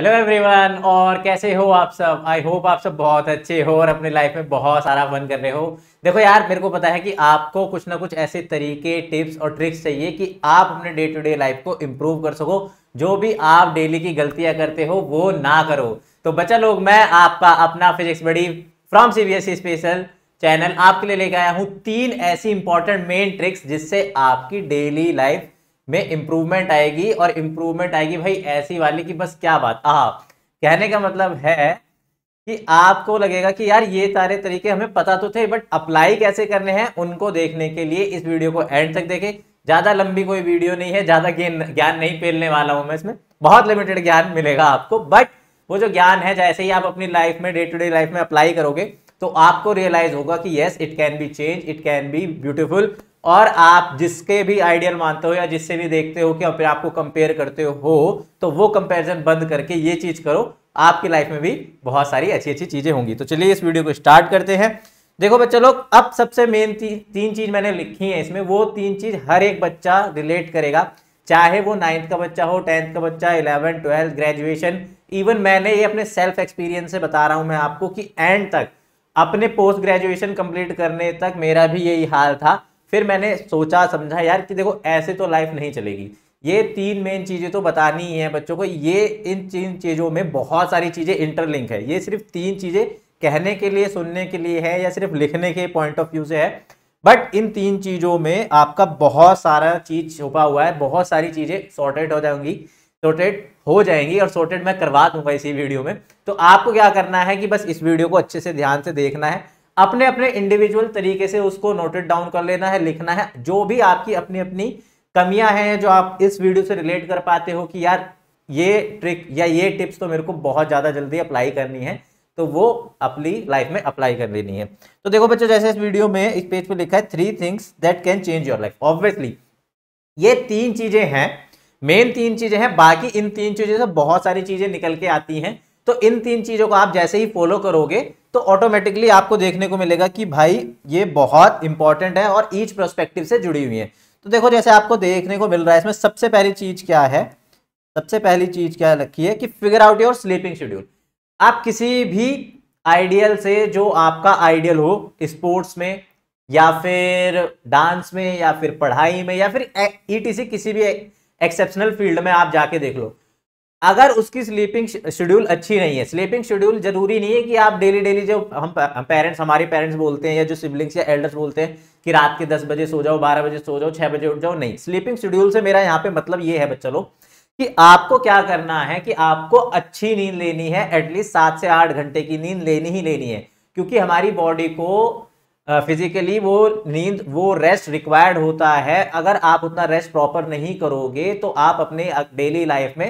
hello everyone और कैसे हो आप सब आई होप आप सब बहुत अच्छे हो और अपने लाइफ में बहुत सारा फन कर रहे हो देखो यार मेरे को पता है कि आपको कुछ ना कुछ ऐसे तरीके टिप्स और ट्रिक्स चाहिए कि आप अपने डे टू डे लाइफ को इम्प्रूव कर सको जो भी आप डेली की गलतियां करते हो वो ना करो तो बचा लोग मैं आपका अपना फिजिक्स बड़ी फ्रॉम सी स्पेशल चैनल आपके लिए लेके आया हूँ तीन ऐसी इंपॉर्टेंट मेन ट्रिक्स जिससे आपकी डेली लाइफ में इम्प्रूवमेंट आएगी और इम्प्रूवमेंट आएगी भाई ऐसी वाली कि बस क्या बात आ कहने का मतलब है कि आपको लगेगा कि यार ये सारे तरीके हमें पता तो थे बट अप्लाई कैसे करने हैं उनको देखने के लिए इस वीडियो को एंड तक देखें ज़्यादा लंबी कोई वीडियो नहीं है ज़्यादा ज्ञान नहीं फैलने वाला हूँ मैं इसमें बहुत लिमिटेड ज्ञान मिलेगा आपको बट वो जो ज्ञान है जैसे ही आप अपनी लाइफ में डे टू डे लाइफ में अप्लाई करोगे तो आपको रियलाइज होगा कि yes it can be change it can be beautiful और आप जिसके भी आइडियल मानते हो या जिससे भी देखते हो कि फिर आपको कंपेयर करते हो तो वो कंपेरिजन बंद करके ये चीज़ करो आपकी लाइफ में भी बहुत सारी अच्छी अच्छी चीज़ें होंगी तो चलिए इस वीडियो को स्टार्ट करते हैं देखो बच्चा लोग अब सबसे मेन ती, तीन चीज़ मैंने लिखी है इसमें वो तीन चीज़ हर एक बच्चा रिलेट करेगा चाहे वो नाइन्थ का बच्चा हो टेंथ का बच्चा इलेवन ट्वेल्थ ग्रेजुएशन इवन मैंने ये अपने सेल्फ एक्सपीरियंस से बता रहा हूँ मैं आपको कि एंड तक अपने पोस्ट ग्रेजुएशन कंप्लीट करने तक मेरा भी यही हाल था फिर मैंने सोचा समझा यार कि देखो ऐसे तो लाइफ नहीं चलेगी ये तीन मेन चीज़ें तो बतानी ही है बच्चों को ये इन तीन चीज़ों में बहुत सारी चीज़ें इंटरलिंक है ये सिर्फ तीन चीज़ें कहने के लिए सुनने के लिए है या सिर्फ लिखने के पॉइंट ऑफ व्यू से है बट इन तीन चीज़ों में आपका बहुत सारा चीज़ छुपा हुआ है बहुत सारी चीज़ें सॉर्टेड हो जाऊंगी सॉर्टेड हो जाएंगी और सॉर्टेड मैं करवा दूंगा इसी वीडियो में तो आपको क्या करना है कि बस इस वीडियो को अच्छे से ध्यान से देखना है अपने अपने इंडिविजुअल तरीके से उसको नोटेड डाउन कर लेना है लिखना है जो भी आपकी अपनी अपनी कमियां हैं जो आप इस वीडियो से रिलेट कर पाते हो कि यार ये ट्रिक या ये टिप्स तो मेरे को बहुत ज़्यादा जल्दी अप्लाई करनी है तो वो अपनी लाइफ में अप्लाई कर लेनी है तो देखो बच्चों जैसे इस वीडियो में इस पेज पे लिखा है three things that can change your life obviously ये तीन चीज़ें हैं मेन तीन चीज़ें हैं बाकी इन तीन चीज़ों से बहुत सारी चीज़ें निकल के आती हैं तो इन तीन चीज़ों को आप जैसे ही फॉलो करोगे तो ऑटोमेटिकली आपको देखने को मिलेगा कि भाई ये बहुत इंपॉर्टेंट है और ईच प्रोस्पेक्टिव से जुड़ी हुई है तो देखो जैसे आपको देखने को मिल रहा है इसमें सबसे पहली चीज़ क्या है सबसे पहली चीज़ क्या रखी है कि figure out your sleeping schedule आप किसी भी आइडियल से जो आपका आइडियल हो स्पोर्ट्स में या फिर डांस में या फिर पढ़ाई में या फिर ईटीसी e किसी भी एक्सेप्शनल फील्ड में आप जाके देख लो अगर उसकी स्लीपिंग शेड्यूल अच्छी नहीं है स्लीपिंग शेड्यूल जरूरी नहीं है कि आप डेली डेली जो हम पेरेंट्स हमारे पेरेंट्स बोलते हैं या जो सिबलिंग्स या एल्डर्स बोलते हैं कि रात के दस बजे सो जाओ बारह बजे सो जाओ छः बजे उठ जाओ नहीं स्लीपिंग शेड्यूल से मेरा यहाँ पे मतलब ये है बच्चा लोग कि आपको क्या करना है कि आपको अच्छी नींद लेनी है एटलीस्ट सात से आठ घंटे की नींद लेनी ही लेनी है क्योंकि हमारी बॉडी को फिजिकली वो नींद वो रेस्ट रिक्वायर्ड होता है अगर आप उतना रेस्ट प्रॉपर नहीं करोगे तो आप अपने डेली लाइफ में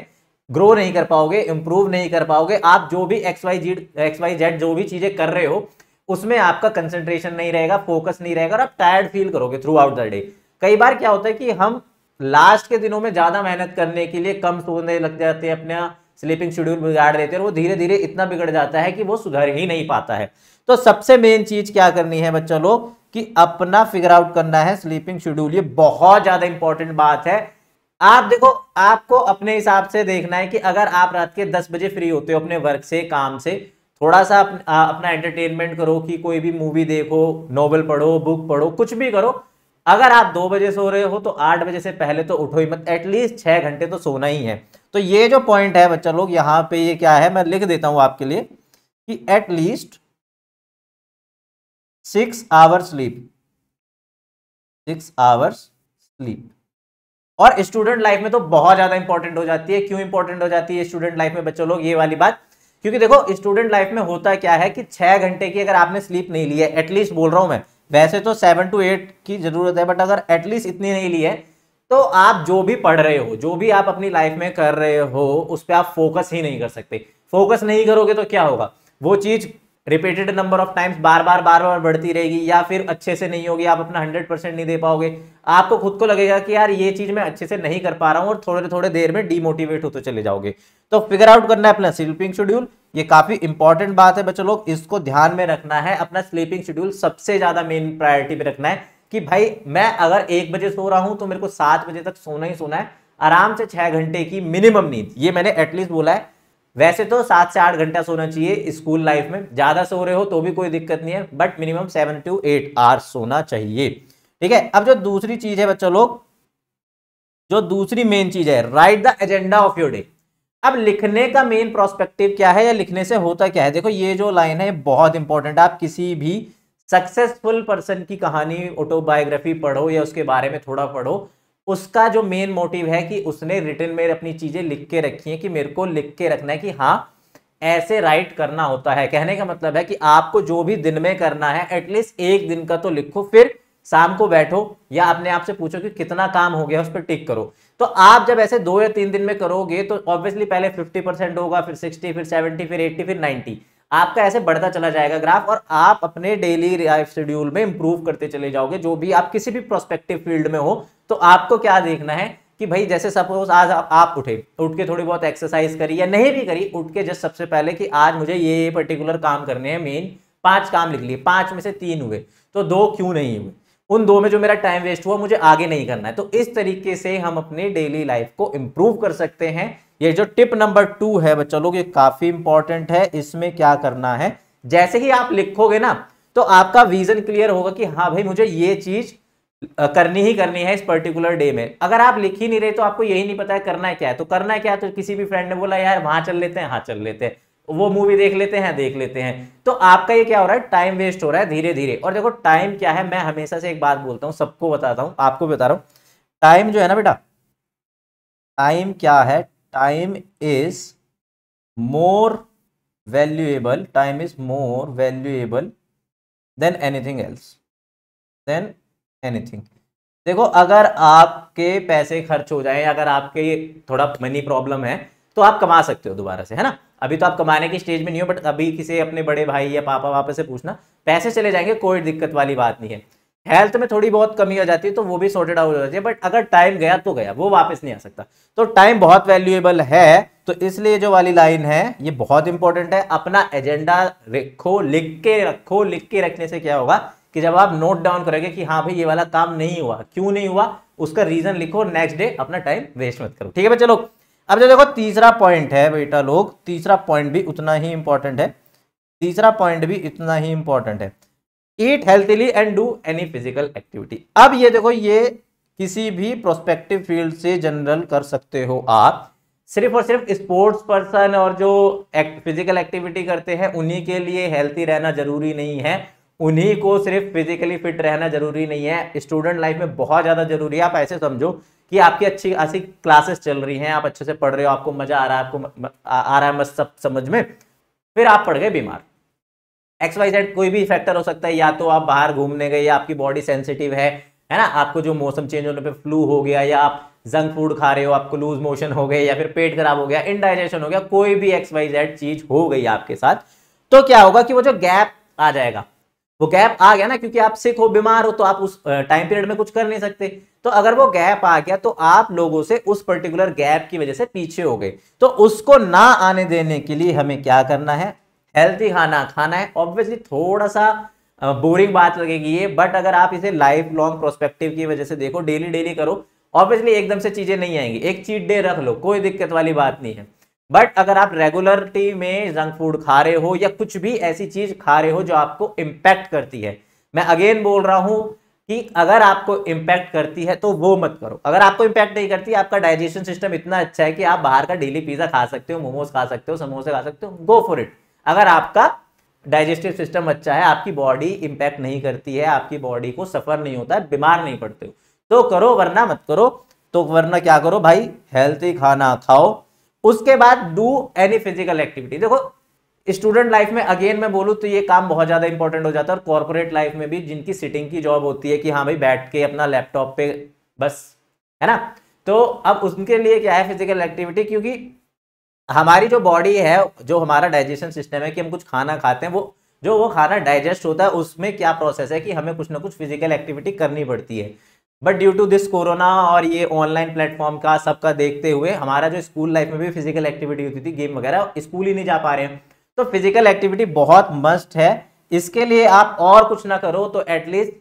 ग्रो नहीं कर पाओगे इंप्रूव नहीं कर पाओगे आप जो भी X Y Z X Y Z जो भी चीज़ें कर रहे हो उसमें आपका कंसंट्रेशन नहीं रहेगा फोकस नहीं रहेगा और आप टायर्ड फील करोगे थ्रू आउट द डे कई बार क्या होता है कि हम लास्ट के दिनों में ज़्यादा मेहनत करने के लिए कम सोने लग जाते हैं अपना स्लीपिंग शेड्यूल बिगाड़ देते हैं और वो धीरे धीरे इतना बिगड़ जाता है कि वो सुधर ही नहीं पाता है तो सबसे मेन चीज़ क्या करनी है बच्चों लोग कि अपना फिगर आउट करना है स्लीपिंग शेड्यूल ये बहुत ज़्यादा इंपॉर्टेंट बात है आप देखो आपको अपने हिसाब से देखना है कि अगर आप रात के दस बजे फ्री होते हो अपने वर्क से काम से थोड़ा सा अप, आ, अपना एंटरटेनमेंट करो कि कोई भी मूवी देखो नॉवल पढ़ो बुक पढ़ो कुछ भी करो अगर आप दो बजे सो रहे हो तो आठ बजे से पहले तो उठो ही मत एटलीस्ट छह घंटे तो सोना ही है तो ये जो पॉइंट है बच्चा लोग यहाँ पे ये क्या है मैं लिख देता हूं आपके लिए कि at least six hours sleep six hours sleep और स्टूडेंट लाइफ में तो बहुत ज्यादा इंपॉर्टेंट हो जाती है क्यों इंपॉर्टेंट हो जाती है स्टूडेंट लाइफ में बच्चों लोग ये वाली बात क्योंकि देखो स्टूडेंट लाइफ में होता क्या है कि छह घंटे की अगर आपने स्लीप नहीं ली है एटलीस्ट बोल रहा हूँ मैं वैसे तो सेवन टू एट की जरूरत है बट अगर एटलीस्ट इतनी नहीं ली है तो आप जो भी पढ़ रहे हो जो भी आप अपनी लाइफ में कर रहे हो उस पर आप फोकस ही नहीं कर सकते फोकस नहीं करोगे तो क्या होगा वो चीज़ रिपीटेड नंबर ऑफ टाइम्स बार बार बार बार बढ़ती रहेगी या फिर अच्छे से नहीं होगी आप अपना हंड्रेड परसेंट नहीं दे पाओगे आपको खुद को लगेगा कि यार ये चीज मैं अच्छे से नहीं कर पा रहा हूँ और थोड़े थोड़े देर में डीमोटिवेट होते चले जाओगे तो फिगर आउट करना है अपना स्लीपिंग शेड्यूल ये काफी इंपॉर्टेंट बात है बच्चों लोग इसको ध्यान में रखना है अपना स्लीपिंग शेड्यूल सबसे ज्यादा मेन प्रायोरिटी में रखना है कि भाई मैं अगर एक बजे सो रहा हूँ तो मेरे को सात बजे तक सोना ही सोना है आराम से छह घंटे की मिनिमम नींद ये मैंने एटलीस्ट बोला है वैसे तो सात से आठ घंटा सोना चाहिए स्कूल लाइफ में ज़्यादा सो रहे हो तो भी कोई दिक्कत नहीं है but minimum seven to eight hours सोना चाहिए ठीक है अब जो दूसरी चीज़ है बच्चों लोग जो दूसरी मेन चीज़ है write the agenda of your day अब लिखने का मेन प्रोस्पेक्टिव क्या है या लिखने से होता क्या है देखो ये जो लाइन है बहुत इंपॉर्टेंट आप किसी भी सक्सेसफुल पर्सन की कहानी ऑटोबायोग्राफी पढ़ो या उसके बारे में थोड़ा पढ़ो उसका जो मेन मोटिव है कि उसने रिटर्न में अपनी चीज़ें लिख के रखी हैं कि मेरे को लिख के रखना है कि हाँ ऐसे राइट करना होता है कहने का मतलब है कि आपको जो भी दिन में करना है एटलीस्ट एक दिन का तो लिखो फिर शाम को बैठो या अपने आप से पूछो कि कितना काम हो गया उस पर टिक करो तो आप जब ऐसे दो या तीन दिन में करोगे तो ऑब्वियसली पहले फिफ्टी परसेंट होगा फिर सिक्सटी फिर सेवेंटी फिर एट्टी फिर 90 आपका ऐसे बढ़ता चला जाएगा ग्राफ और आप अपने डेली लाइफ शेड्यूल में इंप्रूव करते चले जाओगे जो भी आप किसी भी प्रोस्पेक्टिव फील्ड में हो तो आपको क्या देखना है कि भाई जैसे सपोज आज आप, आप उठे उठ के थोड़ी बहुत एक्सरसाइज करी या नहीं भी करी उठ के जस्ट सबसे पहले कि आज मुझे ये पर्टिकुलर काम करने हैं मेन पांच काम लिख लिए पांच में से तीन हुए तो दो क्यों नहीं हुए उन दो में जो मेरा टाइम वेस्ट हुआ मुझे आगे नहीं करना है तो इस तरीके से हम अपने डेली लाइफ को इम्प्रूव कर सकते हैं ये जो टिप नंबर टू है बच्चों लोग ये काफी इंपॉर्टेंट है इसमें क्या करना है जैसे ही आप लिखोगे ना तो आपका विजन क्लियर होगा कि हाँ भाई मुझे ये चीज करनी ही करनी है इस पर्टिकुलर डे में अगर आप लिख ही नहीं रहे तो आपको यही नहीं पता है करना है क्या है तो करना है क्या है तो किसी भी फ्रेंड ने बोला यार वहां चल लेते हैं हाँ चल लेते हैं वो मूवी देख लेते हैं देख लेते हैं तो आपका ये क्या हो रहा है टाइम वेस्ट हो रहा है धीरे धीरे और देखो टाइम क्या है मैं हमेशा से एक बात बोलता हूँ सबको बताता हूँ आपको भी बता रहा हूँ टाइम जो है ना बेटा टाइम क्या है time is more valuable time is more valuable than anything else than anything देखो अगर आपके पैसे खर्च हो जाए अगर आपके थोड़ा मनी प्रॉब्लम है तो आप कमा सकते हो दोबारा से है ना अभी तो आप कमाने की स्टेज में नहीं हो बट अभी किसी अपने बड़े भाई या पापा वापस से पूछना पैसे चले जाएंगे कोई दिक्कत वाली बात नहीं है हेल्थ में थोड़ी बहुत कमी हो जाती है तो वो भी सॉर्टेड आउट हो जाती है बट अगर टाइम गया तो गया वो वापस नहीं आ सकता तो टाइम बहुत वैल्यूएबल है तो इसलिए जो वाली लाइन है ये बहुत इंपॉर्टेंट है अपना एजेंडा रखो लिख के रखो लिख के रखने से क्या होगा कि जब आप नोट डाउन करोगे कि हाँ भाई ये वाला काम नहीं हुआ क्यों नहीं हुआ उसका रीजन लिखो नेक्स्ट डे अपना टाइम वेस्ट मत करो ठीक है बच्चे लोग अब जो देखो तीसरा पॉइंट है बेटा लोग तीसरा पॉइंट भी उतना ही इंपॉर्टेंट है तीसरा पॉइंट भी इतना ही इंपॉर्टेंट है eat healthily and do any physical activity अब ये देखो ये किसी भी प्रोस्पेक्टिव फील्ड से जनरल कर सकते हो आप सिर्फ और सिर्फ स्पोर्ट्स पर्सन और जो एक, फिजिकल एक्टिविटी करते हैं उन्हीं के लिए हेल्थी रहना जरूरी नहीं है उन्हीं को सिर्फ फिजिकली फिट रहना जरूरी नहीं है स्टूडेंट लाइफ में बहुत ज़्यादा जरूरी है आप ऐसे समझो कि आपकी अच्छी ऐसी क्लासेस चल रही हैं आप अच्छे से पढ़ रहे हो आपको मजा आ रहा है आपको आ रहा है मस्त सब समझ में फिर आप पड़ गए बीमार एक्स वाई जेड कोई भी फैक्टर हो सकता है या तो आप बाहर घूमने गए या आपकी बॉडी सेंसिटिव है है ना आपको जो मौसम चेंज होने पर फ्लू हो गया या आप जंक फूड खा रहे हो आपको लूज मोशन हो गए या फिर पेट खराब हो गया इनडाइजेशन हो गया कोई भी एक्स वाई जेड चीज हो गई आपके साथ तो क्या होगा कि वो जो गैप आ जाएगा वो गैप आ गया ना क्योंकि आप सिख हो बीमार हो तो आप उस टाइम पीरियड में कुछ कर नहीं सकते तो अगर वो गैप आ गया तो आप लोगों से उस पर्टिकुलर गैप की वजह से पीछे हो गए तो उसको ना आने देने के लिए हमें क्या करना है हेल्थी खाना खाना है ऑब्वियसली थोड़ा सा बोरिंग बात लगेगी ये बट अगर आप इसे लाइफ लॉन्ग प्रोस्पेक्टिव की वजह से देखो डेली डेली करो ऑब्वियसली एकदम से चीजें नहीं आएंगी एक चीट डे रख लो कोई दिक्कत वाली बात नहीं है बट अगर आप रेगुलरिटी में जंक फूड खा रहे हो या कुछ भी ऐसी चीज खा रहे हो जो आपको इम्पैक्ट करती है मैं अगेन बोल रहा हूं कि अगर आपको इम्पैक्ट करती है तो वो मत करो अगर आपको इम्पैक्ट नहीं करती आपका डाइजेशन सिस्टम इतना अच्छा है कि आप बाहर का डेली पिज्जा खा सकते हो मोमोज खा सकते हो समोसे खा सकते हो गो फॉर इट अगर आपका डाइजेस्टिव सिस्टम अच्छा है आपकी बॉडी इम्पैक्ट नहीं करती है आपकी बॉडी को सफर नहीं होता है बीमार नहीं पड़ते हो तो करो वरना मत करो तो वरना क्या करो भाई हेल्थी खाना खाओ उसके बाद डू एनी फिजिकल एक्टिविटी देखो स्टूडेंट लाइफ में अगेन मैं बोलूँ तो ये काम बहुत ज़्यादा इंपॉर्टेंट हो जाता है और कॉर्पोरेट लाइफ में भी जिनकी सिटिंग की जॉब होती है कि हाँ भाई बैठ के अपना लैपटॉप पे बस है ना तो अब उनके लिए क्या है फिजिकल एक्टिविटी क्योंकि हमारी जो बॉडी है जो हमारा डाइजेशन सिस्टम है कि हम कुछ खाना खाते हैं वो जो वो खाना डाइजेस्ट होता है उसमें क्या प्रोसेस है कि हमें कुछ ना कुछ फिजिकल एक्टिविटी करनी पड़ती है but due to this corona और ये ऑनलाइन प्लेटफॉर्म का सबका देखते हुए हमारा जो स्कूल लाइफ में भी फिजिकल एक्टिविटी होती थी गेम वगैरह स्कूल ही नहीं जा पा रहे हैं तो फिजिकल एक्टिविटी बहुत मस्ट है इसके लिए आप और कुछ ना करो तो at least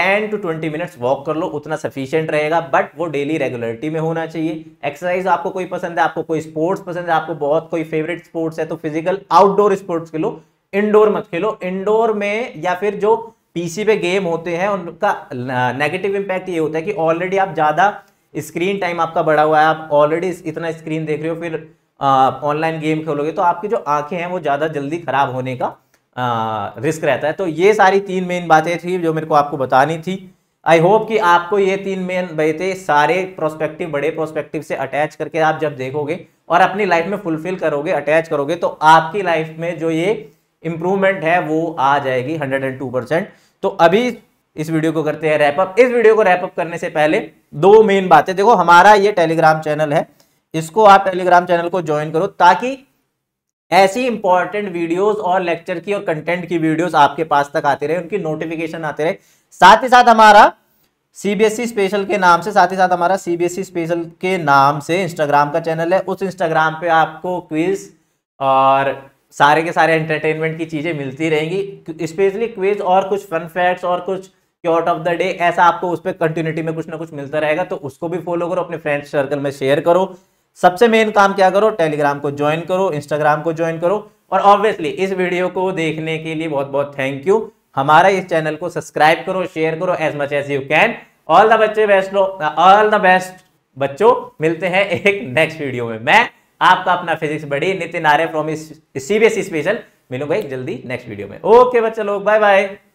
ten to twenty minutes walk कर लो उतना सफिशियंट रहेगा बट वो डेली रेगुलरिटी में होना चाहिए एक्सरसाइज आपको कोई पसंद है आपको कोई स्पोर्ट्स पसंद है आपको बहुत कोई फेवरेट स्पोर्ट्स है तो फिजिकल आउटडोर स्पोर्ट्स खेलो इंडोर मत खेलो इंडोर में या फिर जो पीसी पे गेम होते हैं उनका नेगेटिव इम्पैक्ट ये होता है कि ऑलरेडी आप ज़्यादा स्क्रीन टाइम आपका बढ़ा हुआ है आप ऑलरेडी इतना स्क्रीन देख रहे हो फिर ऑनलाइन गेम खेलोगे तो आपकी जो आंखें हैं वो ज़्यादा जल्दी ख़राब होने का आ, रिस्क रहता है तो ये सारी तीन मेन बातें थी जो मेरे को आपको बतानी थी आई होप कि आपको ये तीन मेन बातें सारे प्रोस्पेक्टिव बड़े प्रोस्पेक्टिव से अटैच करके आप जब देखोगे और अपनी लाइफ में फुलफिल करोगे अटैच करोगे तो आपकी लाइफ में जो ये इम्प्रूवमेंट है वो आ जाएगी हंड्रेड एंड टू परसेंट तो अभी इस वीडियो को करते हैं रैपअप इस वीडियो को रैपअप करने से पहले दो मेन बातें देखो हमारा ये टेलीग्राम चैनल है इसको आप टेलीग्राम चैनल को ज्वाइन करो ताकि ऐसी इंपॉर्टेंट वीडियोस और लेक्चर की और कंटेंट की वीडियोस आपके पास तक आते रहे उनकी नोटिफिकेशन आते रहे साथ ही साथ हमारा सीबीएसई स्पेशल e के नाम से साथ ही साथ हमारा सीबीएसई स्पेशल e के नाम से इंस्टाग्राम का चैनल है उस इंस्टाग्राम पे आपको क्विज और सारे के सारे एंटरटेनमेंट की चीज़ें मिलती रहेंगी स्पेशली क्विज और कुछ फन फैक्ट्स और कुछ क्योट ऑफ द डे ऐसा आपको उस पर कंटिन्यूटी में कुछ ना कुछ मिलता रहेगा तो उसको भी फॉलो करो अपने फ्रेंड्स सर्कल में शेयर करो सबसे मेन काम क्या करो टेलीग्राम को ज्वाइन करो इंस्टाग्राम को ज्वाइन करो और ऑब्वियसली इस वीडियो को देखने के लिए बहुत बहुत थैंक यू हमारा इस चैनल को सब्सक्राइब करो शेयर करो as much as you can all the बच्चे बेस्ट ऑल द बेस्ट बच्चों मिलते हैं एक नेक्स्ट वीडियो में मैं आपका अपना फिजिक्स बड़ी Nitin Arya from CBSE special मिलूंगा एक जल्दी नेक्स्ट वीडियो में ओके बच्चा लोग बाय बाय